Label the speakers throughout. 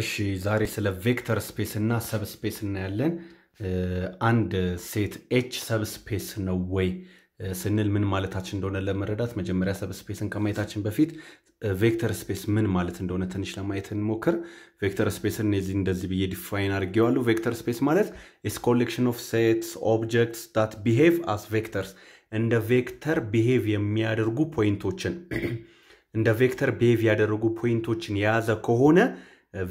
Speaker 1: እሺ ዛሬ ስለ ቬክተር ስፔስ እና ሰብስፔስ እናያለን። አንድ ሴት ኤች ሰብስፔስ ነው ወይ ስንል ምን ማለታችን እንደሆነ ለመረዳት መጀመሪያ ሰብስፔስን ከማየታችን በፊት ቬክተር ስፔስ ምን ማለት እንደሆነ ትንሽ ለማየት እንሞክር። ቬክተር ስፔስን እዚህ እንደዚህ ብዬ ዲፋይን አድርጌዋለሁ። ቬክተር ስፔስ ማለት ኢስ ኮሌክሽን ኦፍ ሴትስ ኦብጀክትስ ዳት ቢሄቭ አስ ቬክተርስ፣ እንደ ቬክተር ቢሄቭ የሚያደርጉ ፖይንቶችን እንደ ቬክተር ቢሄቭ ያደረጉ ፖይንቶችን የያዘ ከሆነ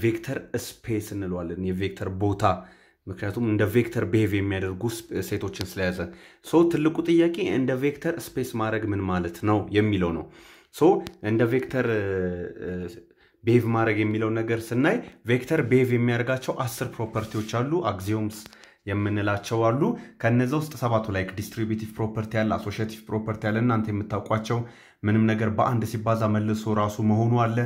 Speaker 1: ቬክተር ስፔስ እንለዋለን፣ የቬክተር ቦታ ምክንያቱም እንደ ቬክተር ቤቭ የሚያደርጉ ሴቶችን ስለያዘ። ሶ ትልቁ ጥያቄ እንደ ቬክተር ስፔስ ማድረግ ምን ማለት ነው የሚለው ነው። ሶ እንደ ቬክተር ቤቭ ማድረግ የሚለው ነገር ስናይ ቬክተር ቤቭ የሚያደርጋቸው አስር ፕሮፐርቲዎች አሉ፣ አግዚዮምስ የምንላቸው አሉ። ከነዚ ውስጥ ሰባቱ ላይክ ዲስትሪቢቲቭ ፕሮፐርቲ አለ፣ አሶሺቲቭ ፕሮፐርቲ አለ፣ እናንተ የምታውቋቸው ምንም ነገር በአንድ ሲባዛ መልሶ ራሱ መሆኑ አለ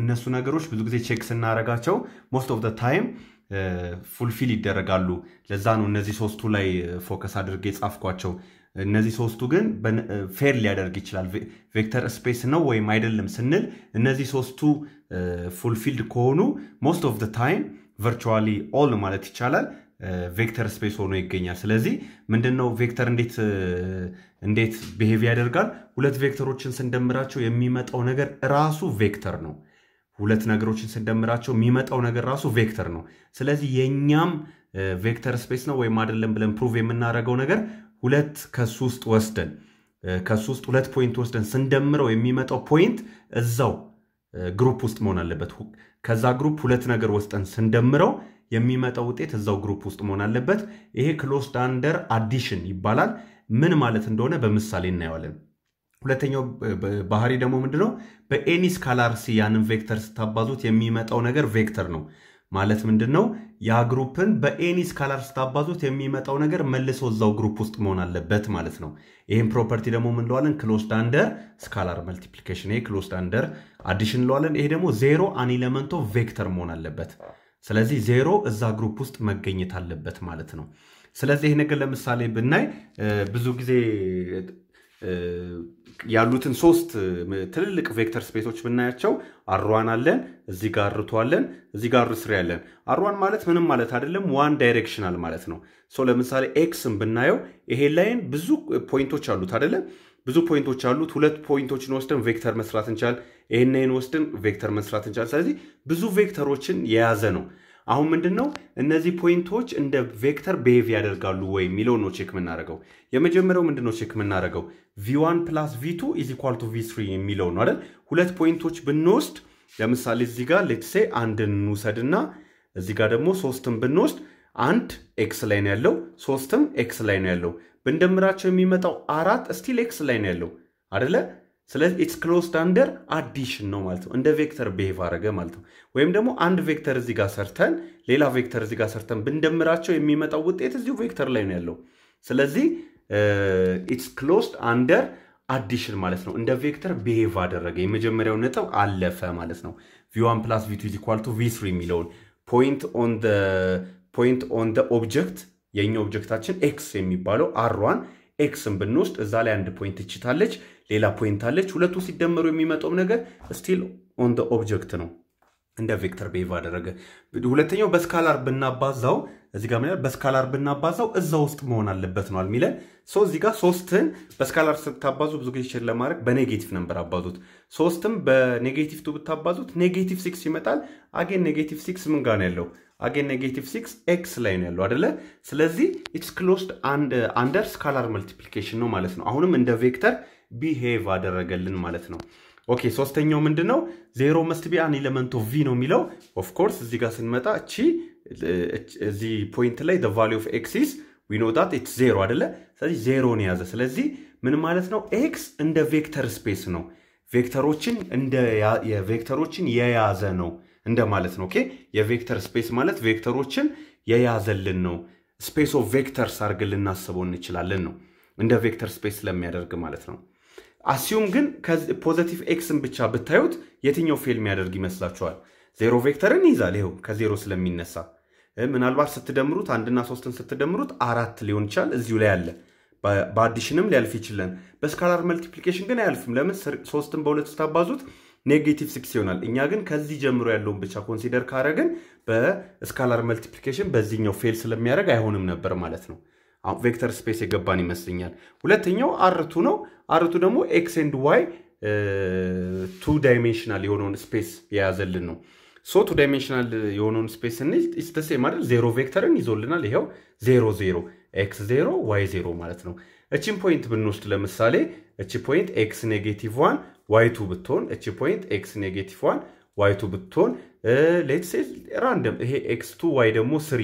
Speaker 1: እነሱ ነገሮች ብዙ ጊዜ ቼክ ስናረጋቸው ሞስት ኦፍ ታይም ፉልፊል ይደረጋሉ። ለዛ ነው እነዚህ ሶስቱ ላይ ፎከስ አድርጌ የጻፍኳቸው። እነዚህ ሶስቱ ግን ፌር ሊያደርግ ይችላል። ቬክተር ስፔስ ነው ወይም አይደለም ስንል እነዚህ ሶስቱ ፉልፊልድ ከሆኑ ሞስት ኦፍ ታይም ቨርቹዋሊ ኦል ማለት ይቻላል ቬክተር ስፔስ ሆኖ ይገኛል። ስለዚህ ምንድነው ቬክተር እንዴት እንዴት ያደርጋል? ሁለት ቬክተሮችን ስንደምራቸው የሚመጣው ነገር ራሱ ቬክተር ነው። ሁለት ነገሮችን ስንደምራቸው የሚመጣው ነገር ራሱ ቬክተር ነው። ስለዚህ የእኛም ቬክተር ስፔስ ነው ወይም አይደለም ብለን ፕሩቭ የምናደርገው ነገር ሁለት ከሱ ውስጥ ወስደን ከሱ ውስጥ ሁለት ፖይንት ወስደን ስንደምረው የሚመጣው ፖይንት እዛው ግሩፕ ውስጥ መሆን አለበት። ከዛ ግሩፕ ሁለት ነገር ወስደን ስንደምረው የሚመጣው ውጤት እዛው ግሩፕ ውስጥ መሆን አለበት። ይሄ ክሎስ ዳንደር አዲሽን ይባላል። ምን ማለት እንደሆነ በምሳሌ እናየዋለን። ሁለተኛው ባህሪ ደግሞ ምንድነው? በኤኒ ስካላር ያንን ቬክተር ስታባዙት የሚመጣው ነገር ቬክተር ነው ማለት ምንድን ነው? ያ ግሩፕን በኤኒ ስካላር ስታባዙት የሚመጣው ነገር መልሶ እዛው ግሩፕ ውስጥ መሆን አለበት ማለት ነው። ይህም ፕሮፐርቲ ደግሞ ምን እንለዋለን? ክሎስድ ስካላር መልቲፕሊኬሽን። ይሄ ክሎስ ዳንደር አዲሽን እንለዋለን። ይሄ ደግሞ ዜሮ አን ቬክተር መሆን አለበት። ስለዚህ ዜሮ እዛ ግሩፕ ውስጥ መገኘት አለበት ማለት ነው። ስለዚህ ይሄ ነገር ለምሳሌ ብናይ ብዙ ጊዜ ያሉትን ሶስት ትልልቅ ቬክተር ስፔሶች ብናያቸው አሯን አለን፣ እዚህ ጋር ርቶ አለን፣ እዚህ ጋር ስሪ ያለን። አሯን ማለት ምንም ማለት አይደለም፣ ዋን ዳይሬክሽናል ማለት ነው። ሶ ለምሳሌ ኤክስን ብናየው ይሄ ላይን ብዙ ፖይንቶች አሉት አይደለም ብዙ ፖይንቶች አሉት። ሁለት ፖይንቶችን ወስደን ቬክተር መስራት እንቻል። ይህንን ወስደን ቬክተር መስራት እንችላል። ስለዚህ ብዙ ቬክተሮችን የያዘ ነው። አሁን ምንድን ነው እነዚህ ፖይንቶች እንደ ቬክተር ብሄቭ ያደርጋሉ ወይ የሚለው ነው ቼክ የምናደርገው። የመጀመሪያው ምንድን ነው ቼክ የምናደርገው ቪዋን ፕላስ ቪቱ ኢዝ ኢኳል ቱ ቪ የሚለው ነው አይደል? ሁለት ፖይንቶች ብንወስድ ለምሳሌ እዚህ ጋር ሌትሴ አንድን እንውሰድና እዚህ ጋር ደግሞ ሶስትን ብንወስድ አንድ ኤክስ ላይ ነው ያለው፣ ሶስትም ኤክስ ላይ ነው ያለው። ብንደምራቸው የሚመጣው አራት ስቲል ኤክስ ላይ ነው ያለው አደለ? ስለዚህ ኢትስ ክሎዝድ አንደር አዲሽን ነው ማለት ነው። እንደ ቬክተር ቤሄቭ አረገ ማለት ነው። ወይም ደግሞ አንድ ቬክተር እዚህ ጋር ሰርተን ሌላ ቬክተር እዚህ ጋር ሰርተን ብንደምራቸው የሚመጣው ውጤት እዚሁ ቬክተር ላይ ነው ያለው። ስለዚህ ኢትስ ክሎዝድ አንደር አዲሽን ማለት ነው። እንደ ቬክተር ቤሄቭ አደረገ። የመጀመሪያው ነጥብ አለፈ ማለት ነው። ቪዋን ፕላስ ቪቱ 2 ኢኳል ቱ ቪ3 የሚለውን ፖይንት ኦን ኦብጀክት የእኛ ኦብጀክታችን ኤክስ የሚባለው አሯን ኤክስን ብንወስድ እዛ ላይ አንድ ፖይንት እችታለች፣ ሌላ ፖይንት አለች። ሁለቱ ሲደመሩ የሚመጣው ነገር ስቲል ኦን ኦብጀክት ነው። እንደ ቬክተር ቤቭ አደረገ። ሁለተኛው በስካላር ብናባዛው እዚህ ጋር በስካላር ብናባዛው እዛ ውስጥ መሆን አለበት ነው የሚለን። ሶ እዚህ ጋር ሶስትን በስካላር ስታባዙ ብዙ ጊዜ ችል ለማድረግ በኔጌቲቭ ነበር አባዙት። ሶስትም በኔጌቲቭ ቱ ብታባዙት ኔጌቲቭ ሲክስ ይመጣል። አጌን ኔጌቲቭ ሲክስ ምን ጋር ነው ያለው? አጌን ኔጌቲቭ ሲክስ ኤክስ ላይ ነው ያለው አደለ? ስለዚህ ኢትስ ክሎስድ አንደር ስካላር መልቲፕሊኬሽን ነው ማለት ነው። አሁንም እንደ ቬክተር ቢሄቭ አደረገልን ማለት ነው። ኦኬ ሶስተኛው ምንድን ነው? ዜሮ መስት ቢ አን ኦፍ ቪ ነው የሚለው። ኦፍኮርስ እዚህ ጋር ስንመጣ እቺ እዚህ ፖይንት ላይ ቫሊ ኦፍ ኤክስ ኢዝ ዊ ኖ ዳት ኢትስ ዜሮ አደለ? ስለዚህ ነው የያዘ ስለዚህ ምን ማለት ነው? ኤክስ እንደ ቬክተር ስፔስ ነው። ቬክተሮችን እንደ የቬክተሮችን የያዘ ነው እንደ ማለት ነው። ኦኬ የቬክተር ስፔስ ማለት ቬክተሮችን የያዘልን ነው። ስፔስ ኦፍ ቬክተርስ አድርገን ልናስበው እንችላለን ነው እንደ ቬክተር ስፔስ ስለሚያደርግ ማለት ነው። አሲዩም ግን ፖዘቲቭ ኤክስን ብቻ ብታዩት የትኛው ፌል የሚያደርግ ይመስላችኋል? ዜሮ ቬክተርን ይይዛል። ይኸው ከዜሮ ስለሚነሳ ምናልባት ስትደምሩት አንድና ሶስትን ስትደምሩት አራት ሊሆን ይችላል። እዚሁ ላይ አለ። በአዲሽንም ሊያልፍ ይችላል። በስካላር መልቲፕሊኬሽን ግን አያልፍም። ለምን? ሶስትን በሁለት ስታባዙት ኔጌቲቭ ሲክስ ይሆናል። እኛ ግን ከዚህ ጀምሮ ያለውን ብቻ ኮንሲደር ካረግን በስካላር መልቲፕሊኬሽን በዚህኛው ፌል ስለሚያደርግ አይሆንም ነበር ማለት ነው። ቬክተር ስፔስ የገባን ይመስለኛል። ሁለተኛው አርቱ ነው። አርቱ ደግሞ ኤክስ ኤንድ ዋይ ቱ ዳይሜንሽናል የሆነውን ስፔስ የያዘልን ነው። ሶ ቱ ዳይሜንሽናል የሆነውን ስፔስ ስንል ስተሴ ማለት ዜሮ ቬክተርን ይዞልናል። ይኸው ዜሮ ዜሮ ኤክስ ዜሮ ዋይ ዜሮ ማለት ነው። እቺን ፖይንት ብንወስድ ለምሳሌ እቺ ፖይንት ኤክስ ኔጌቲቭ ዋን ዋይ ቱ ብትሆን እቺ ፖይንት ኤክስ ኔጌቲቭ ዋን ዋይ ቱ ብትሆን ሌትሴ ራንደም ይሄ ኤክስ ቱ ዋይ ደግሞ ስሪ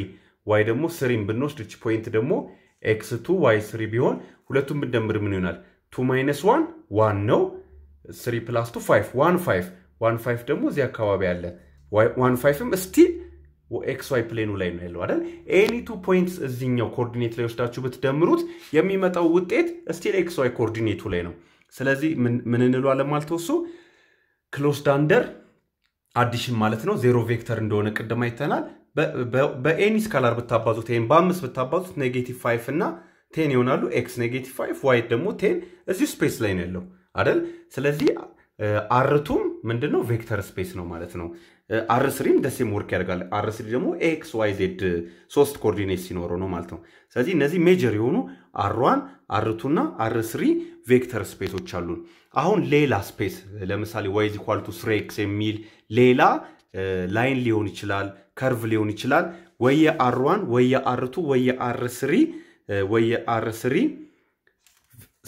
Speaker 1: ዋይ ደግሞ ስሪን ብንወስድ እቺ ፖይንት ደግሞ ኤክስ ቱ ዋይ ስሪ ቢሆን ሁለቱም ብንደምር ምን ይሆናል? ቱ ማይነስ ዋን ዋን ነው። ስሪ ፕላስ ቱ ፋይቭ ዋን ፋይቭ ዋን ፋይቭ ደግሞ እዚህ አካባቢ አለ። ዋን ፋይቭም ስቲል ኤክስ ዋይ ፕሌኑ ላይ ነው ያለው አይደል? ኤኒ ቱ ፖይንትስ እዚኛው ኮኦርዲኔት ላይ ወስዳችሁ ብትደምሩት የሚመጣው ውጤት ስቲል ኤክስ ዋይ ኮኦርዲኔቱ ላይ ነው። ስለዚህ ምን እንለዋለን ማለት እሱ ክሎስድ አንደር አዲሽን ማለት ነው። ዜሮ ቬክተር እንደሆነ ቅድም አይተናል። በኤኒ ስካላር ብታባዙት ይህም በአምስት ብታባዙት ኔጌቲቭ ፋይቭ እና ቴን ይሆናሉ። ኤክስ ኔጌቲቭ ፋይቭ ዋይት ደግሞ ቴን እዚሁ ስፔስ ላይ ነው ያለው አይደል? ስለዚህ አርቱም ምንድነው ቬክተር ስፔስ ነው ማለት ነው። አር ስሪም ደሴም ወርክ ያደርጋል። አር ስሪ ደግሞ ኤክስ ዋይ ዜድ ሶስት ኮኦርዲኔት ሲኖረው ነው ማለት ነው። ስለዚህ እነዚህ ሜጀር የሆኑ አሯን አርቱና አር ስሪ ቬክተር ስፔሶች አሉን። አሁን ሌላ ስፔስ ለምሳሌ ዋይ ኳልቱ ስሪ ኤክስ የሚል ሌላ ላይን ሊሆን ይችላል፣ ከርቭ ሊሆን ይችላል። ወየ አርዋን ወየ አርቱ ወየ አር ስሪ ወይ አር ስሪ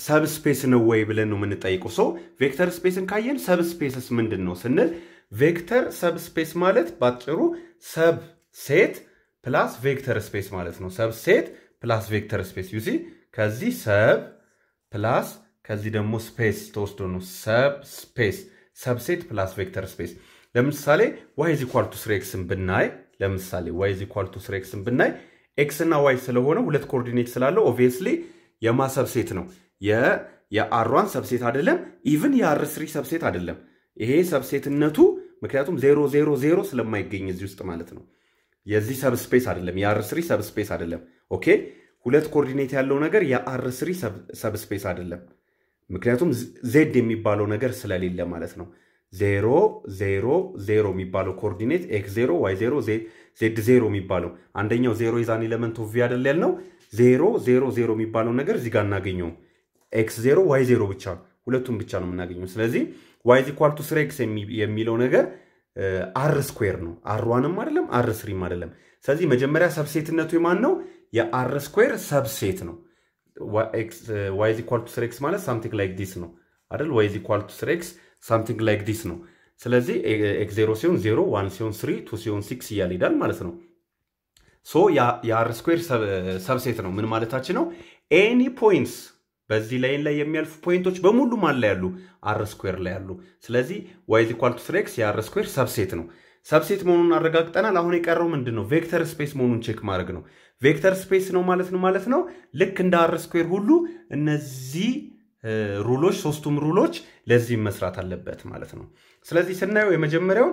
Speaker 1: ሰብ ስፔስ ነው ወይ ብለን ነው የምንጠይቀው። ሰው ቬክተር ስፔስን ካየን ሰብ ስፔስስ ምንድን ነው ስንል ቬክተር ሰብ ስፔስ ማለት ባጭሩ ሰብ ሴት ፕላስ ቬክተር ስፔስ ማለት ነው። ሰብ ሴት ፕላስ ቬክተር ስፔስ ዩሲ ከዚህ ሰብ ፕላስ ከዚህ ደግሞ ስፔስ ተወስዶ ነው ሰብ ስፔስ ሴት ፕላስ ቬክተር ስፔስ። ለምሳሌ ዋይ ኢዝ ኢኳል ቱ ብናይ ለምሳሌ ዋይ ኢዝ ቱ ብናይ ኤክስ እና ዋይ ስለሆነ ሁለት ኮኦርዲኔት ስላለው ኦቪየስሊ የማ ሰብሴት ነው። የአሯን ሰብሴት አይደለም። ኢቭን የአር ስሪ ሰብሴት አይደለም። ይሄ ሰብሴትነቱ ምክንያቱም ዜሮ ዜሮ ዜሮ ስለማይገኝ እዚህ ውስጥ ማለት ነው። የዚህ ሰብስፔስ አይደለም፣ የአር ስሪ ሰብስፔስ አይደለም። ኦኬ ሁለት ኮኦርዲኔት ያለው ነገር የአር ስሪ ሰብስፔስ አይደለም፣ ምክንያቱም ዜድ የሚባለው ነገር ስለሌለ ማለት ነው። ዜሮ ዜሮ ዜሮ የሚባለው ኮኦርዲኔት ኤክስ ዜሮ ዋይ ዜሮ ዜድ ዜሮ የሚባለው አንደኛው ዜሮ ይዛን ኤለመንት ኦፍ ቪ አይደል ያልነው ዜሮ ዜሮ ዜሮ የሚባለው ነገር እዚህ ጋር እናገኘው ኤክስ ዜሮ ዋይ ዜሮ ብቻ ሁለቱም ብቻ ነው የምናገኘው። ስለዚህ ዋይ ዚ ኳልቱ ቱ ስሪ ኤክስ የሚለው ነገር አር ስኩዌር ነው። አር ዋንም አይደለም አር ስሪም አይደለም። ስለዚህ መጀመሪያ ሰብሴትነቱ የማን ነው? የአር ስኩዌር ሰብሴት ነው። ዋይ ዚ ኳልቱ ቱ ስሪ ኤክስ ማለት ሳምቲንግ ላይክ ዲስ ነው አይደል? ዋይ ዚ ኳልቱ ቱ ስሪ ኤክስ ሳምቲንግ ላይክ ዲስ ነው። ስለዚህ ኤክስ ዜሮ ሲሆን ዜሮ፣ ዋን ሲሆን ስሪ፣ ቱ ሲሆን ሲክስ እያለ ይሄዳል ማለት ነው። ሶ የአር ስኩዌር ሰብሴት ነው። ምን ማለታችን ነው? ኤኒ ፖይንትስ በዚህ ላይን ላይ የሚያልፉ ፖይንቶች በሙሉ ማን ላይ ያሉ? አር ስኩዌር ላይ ያሉ። ስለዚህ ዋይ ኢኳል ቱ የአር ስኩዌር ሰብሴት ነው። ሰብሴት መሆኑን አረጋግጠናል። አሁን የቀረው ምንድን ነው? ቬክተር ስፔስ መሆኑን ቼክ ማድረግ ነው። ቬክተር ስፔስ ነው ማለት ነው ማለት ነው ልክ እንደ አር ስኩዌር ሁሉ እነዚህ ሩሎች ሶስቱም ሩሎች ለዚህ መስራት አለበት ማለት ነው። ስለዚህ ስናየው የመጀመሪያው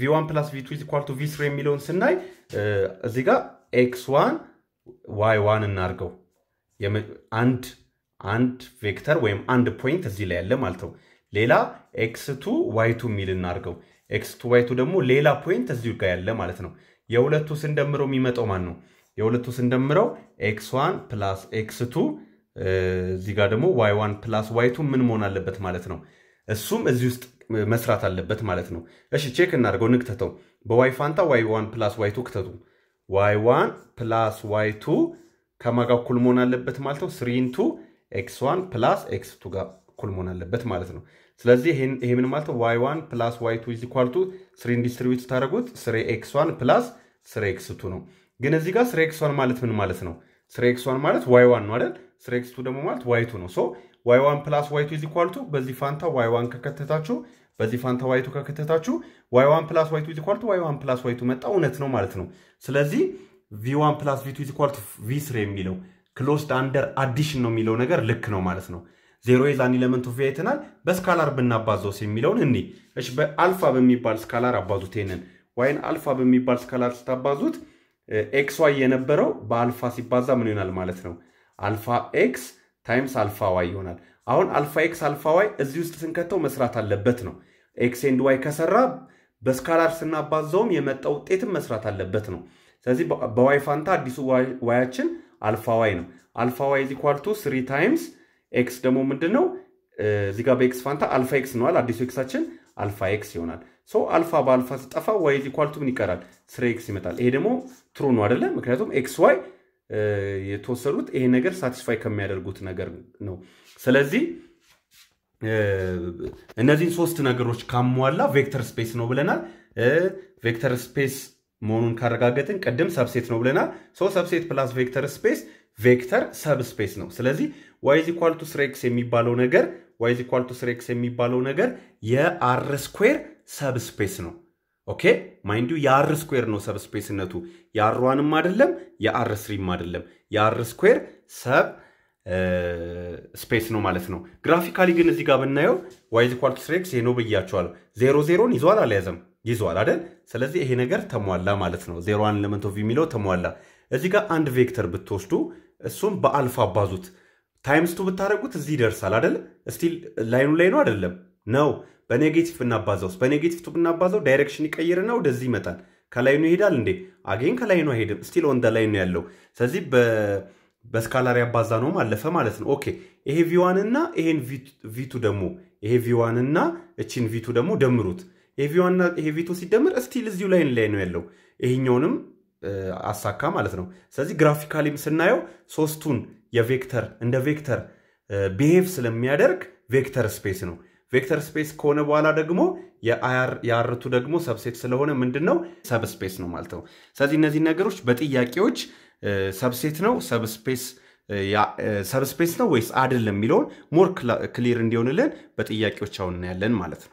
Speaker 1: ቪዋን ፕላስ ቪቱ ኢኳል ቱ ቪ3 የሚለውን ስናይ እዚህ ጋር ኤክስ ዋን ዋይ ዋን እናርገው አንድ አንድ ቬክተር ወይም አንድ ፖይንት እዚህ ላይ ያለ ማለት ነው። ሌላ ኤክስ ቱ ዋይ ቱ የሚል እናርገው። ኤክስ ቱ ዋይ ቱ ደግሞ ሌላ ፖይንት እዚሁ ጋር ያለ ማለት ነው። የሁለቱ ስንደምረው የሚመጣው ማን ነው? የሁለቱ ስንደምረው ኤክስ ዋን ፕላስ ኤክስ ቱ እዚህ ጋር ደግሞ ዋይ ዋን ፕላስ ዋይ ቱ ምን መሆን አለበት ማለት ነው። እሱም እዚህ ውስጥ መስራት አለበት ማለት ነው። እሺ ቼክ እናደርገው፣ ንክተተው። በዋይ ፋንታ ዋይ ዋን ፕላስ ዋይ ቱ ክተቱ። ዋይ ዋን ፕላስ ዋይ ቱ ከማጋ እኩል መሆን አለበት ማለት ነው። ስሪ ኢንቱ ኤክስ ዋን ፕላስ ኤክስ ቱ ጋር እኩል መሆን አለበት ማለት ነው። ስለዚህ ይሄ ምን ማለት ነው? ዋይ ዋን ፕላስ ዋይ ቱ ኢዝ ኢኳል ቱ ስሪ ኢንዲስትሪቢዩት ታደረጉት ስሪ ኤክስ ዋን ፕላስ ስሪ ኤክስ ቱ ነው። ግን እዚህ ጋር ስሪ ኤክስ ዋን ማለት ምን ማለት ነው? ስሪ ኤክስ ዋን ማለት ዋይ ዋን ነው አይደል? ስሪ ደግሞ ማለት ዋይቱ ነው። ሶ ዋይ ዋን ፕላስ ዋይቱ ኢዝ ኢኳል ቱ በዚህ ፋንታ ዋይ ዋን ከከተታችሁ በዚህ ፋንታ ዋይቱ ከከተታችሁ ዋይ ዋን ፕላስ ዋይቱ ኢዝ ኢኳል ቱ ዋይ ዋን ፕላስ ዋይቱ መጣ እውነት ነው ማለት ነው። ስለዚህ ቪ ዋን ፕላስ ቪ ቱ ኢዝ ኢኳል ቱ ቪ ስሪ የሚለው ክሎስድ አንደር አዲሽን ነው የሚለው ነገር ልክ ነው ማለት ነው። ዜሮ ኢዝ አን ኢለመንት ኦፍ አይተናል። በስካላር ብናባዘውስ የሚለውን እኒ እሺ፣ በአልፋ በሚባል ስካላር አባዙት። ይሄንን ዋይን አልፋ በሚባል ስካላር ስታባዙት ኤክስ ዋይ የነበረው በአልፋ ሲባዛ ምን ይሆናል ማለት ነው አልፋ ኤክስ ታይምስ አልፋ ዋይ ይሆናል። አሁን አልፋ ኤክስ አልፋ ዋይ እዚህ ውስጥ ስንከተው መስራት አለበት ነው። ኤክስ ኤንድ ዋይ ከሰራ በስካላር ስናባዛውም የመጣ ውጤትም መስራት አለበት ነው። ስለዚህ በዋይ ፋንታ አዲሱ ዋያችን አልፋ ዋይ ነው። አልፋ ዋይ ኳልቱ ስሪ ታይምስ ኤክስ ደግሞ ምንድን ነው? እዚህ ጋር በኤክስ ፋንታ አልፋ ኤክስ ነዋል። አዲሱ ኤክሳችን አልፋ ኤክስ ይሆናል። ሶ አልፋ በአልፋ ስጠፋ ዋይ ኳልቱ ምን ይቀራል? ስሪ ኤክስ ይመጣል። ይሄ ደግሞ ትሩ ነው አይደለም? ምክንያቱም ኤክስ ዋይ የተወሰዱት ይሄ ነገር ሳቲስፋይ ከሚያደርጉት ነገር ነው። ስለዚህ እነዚህን ሶስት ነገሮች ካሟላ ቬክተር ስፔስ ነው ብለናል። ቬክተር ስፔስ መሆኑን ካረጋገጥን ቅድም ሰብሴት ነው ብለናል። ሶ ሰብሴት ፕላስ ቬክተር ስፔስ ቬክተር ሰብስፔስ ነው። ስለዚህ ዋይዝ ኳልቱ ስሬክስ የሚባለው ነገር ዋይዝ ኳልቱ ስሬክስ የሚባለው ነገር የአር ስኩዌር ሰብስፔስ ነው። ኦኬ ማይንዱ የአር ስኩዌር ነው ሰብስፔስነቱ ስፔስነቱ አይደለም የአር ስሪም አይደለም የአር ስኩዌር ሰብ ስፔስ ነው ማለት ነው። ግራፊካሊ ግን እዚህ ጋር ብናየው ዋይዝ ኳልቱስ ሬክስ ይሄ ነው ብያቸዋለሁ። ዜሮ ዜሮን ይዟል አልያዘም? ይዟል አይደል? ስለዚህ ይሄ ነገር ተሟላ ማለት ነው። ዜሮ አን ለመንት ኦፍ የሚለው ተሟላ። እዚህ ጋር አንድ ቬክተር ብትወስዱ እሱም በአልፋ አባዙት ታይምስቱ ብታደረጉት እዚህ ይደርሳል አይደል? ስቲል ላይኑ ላይ ነው አይደለም ነው በኔጌቲቭ ብናባዛውስ? በኔጌቲቭ ብናባዛው ዳይሬክሽን ይቀይርና ወደዚህ ይመጣል። ከላይ ነው ይሄዳል እንዴ? አጌን ከላይ ነው አይሄድም። ስቲል ኦን ደ ላይ ነው ያለው። ስለዚህ በስካላር ያባዛ ነው አለፈ ማለት ነው። ኦኬ ይሄ ቪዋን እና ይሄን ቪቱ ደግሞ ይሄ ቪዋን እና እቺን ቪቱ ደግሞ ደምሩት። ይሄ ቪዋንና ይሄ ቪቱ ሲደምር ስቲል እዚሁ ላይን ላይ ነው ያለው። ይሄኛውንም አሳካ ማለት ነው። ስለዚህ ግራፊካሊም ስናየው ሶስቱን የቬክተር እንደ ቬክተር ቢሄቭ ስለሚያደርግ ቬክተር ስፔስ ነው። ቬክተር ስፔስ ከሆነ በኋላ ደግሞ የአርቱ ደግሞ ሰብሴት ስለሆነ ምንድን ነው ሰብስፔስ ነው ማለት ነው። ስለዚህ እነዚህ ነገሮች በጥያቄዎች ሰብሴት ነው ሰብስፔስ ሰብስፔስ ነው ወይስ አይደለም የሚለውን ሞር ክሊር እንዲሆንልን በጥያቄዎች አሁን እናያለን ማለት ነው።